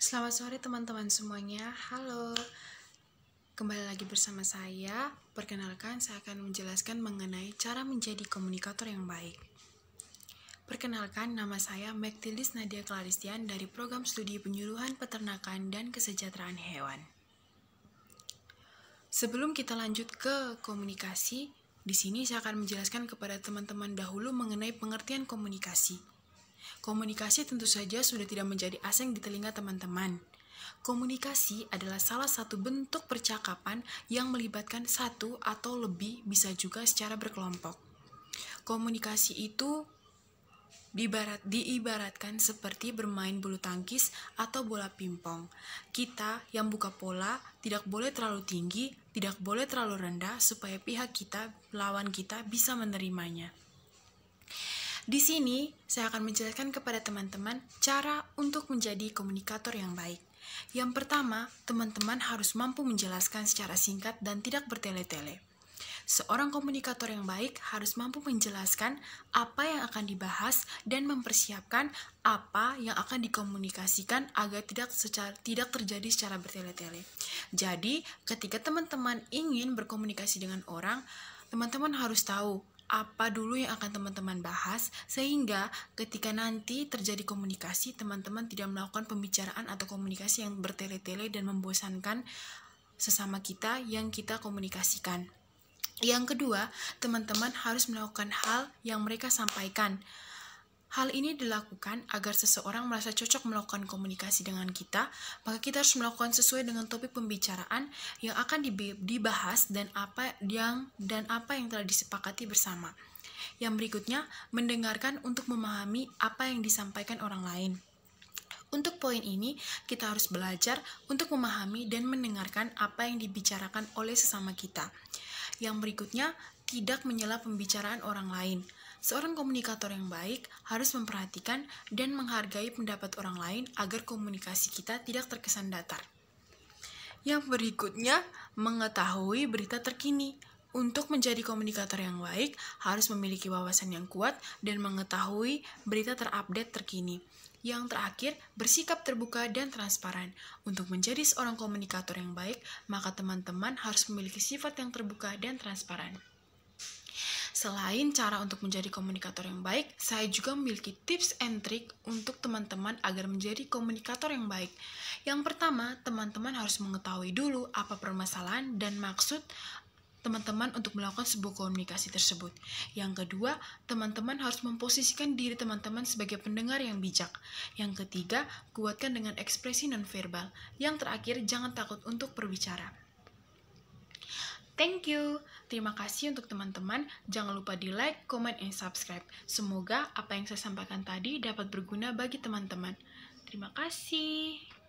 Selamat sore teman-teman semuanya. Halo. Kembali lagi bersama saya. Perkenalkan, saya akan menjelaskan mengenai cara menjadi komunikator yang baik. Perkenalkan, nama saya Mektilis Nadia Klaristian dari Program Studi Penyuluhan Peternakan dan Kesejahteraan Hewan. Sebelum kita lanjut ke komunikasi, di sini saya akan menjelaskan kepada teman-teman dahulu mengenai pengertian komunikasi. Komunikasi tentu saja sudah tidak menjadi asing di telinga teman-teman. Komunikasi adalah salah satu bentuk percakapan yang melibatkan satu atau lebih, bisa juga secara berkelompok. Komunikasi itu dibarat, diibaratkan seperti bermain bulu tangkis atau bola pimpong. Kita yang buka pola tidak boleh terlalu tinggi, tidak boleh terlalu rendah supaya pihak kita, lawan kita bisa menerimanya. Di sini, saya akan menjelaskan kepada teman-teman cara untuk menjadi komunikator yang baik. Yang pertama, teman-teman harus mampu menjelaskan secara singkat dan tidak bertele-tele. Seorang komunikator yang baik harus mampu menjelaskan apa yang akan dibahas dan mempersiapkan apa yang akan dikomunikasikan agar tidak secara, tidak terjadi secara bertele-tele. Jadi, ketika teman-teman ingin berkomunikasi dengan orang, teman-teman harus tahu apa dulu yang akan teman-teman bahas sehingga ketika nanti terjadi komunikasi teman-teman tidak melakukan pembicaraan atau komunikasi yang bertele-tele dan membosankan sesama kita yang kita komunikasikan. Yang kedua, teman-teman harus melakukan hal yang mereka sampaikan. Hal ini dilakukan agar seseorang merasa cocok melakukan komunikasi dengan kita, maka kita harus melakukan sesuai dengan topik pembicaraan yang akan dibahas dan apa yang dan apa yang telah disepakati bersama. Yang berikutnya, mendengarkan untuk memahami apa yang disampaikan orang lain. Untuk poin ini, kita harus belajar untuk memahami dan mendengarkan apa yang dibicarakan oleh sesama kita. Yang berikutnya, tidak menyela pembicaraan orang lain. Seorang komunikator yang baik harus memperhatikan dan menghargai pendapat orang lain agar komunikasi kita tidak terkesan datar. Yang berikutnya, mengetahui berita terkini. Untuk menjadi komunikator yang baik, harus memiliki wawasan yang kuat dan mengetahui berita terupdate terkini. Yang terakhir, bersikap terbuka dan transparan. Untuk menjadi seorang komunikator yang baik, maka teman-teman harus memiliki sifat yang terbuka dan transparan. Selain cara untuk menjadi komunikator yang baik, saya juga memiliki tips and trick untuk teman-teman agar menjadi komunikator yang baik. Yang pertama, teman-teman harus mengetahui dulu apa permasalahan dan maksud teman-teman untuk melakukan sebuah komunikasi tersebut. Yang kedua, teman-teman harus memposisikan diri teman-teman sebagai pendengar yang bijak. Yang ketiga, kuatkan dengan ekspresi nonverbal. Yang terakhir, jangan takut untuk berbicara. Thank you. Terima kasih untuk teman-teman. Jangan lupa di like, comment, and subscribe. Semoga apa yang saya sampaikan tadi dapat berguna bagi teman-teman. Terima kasih.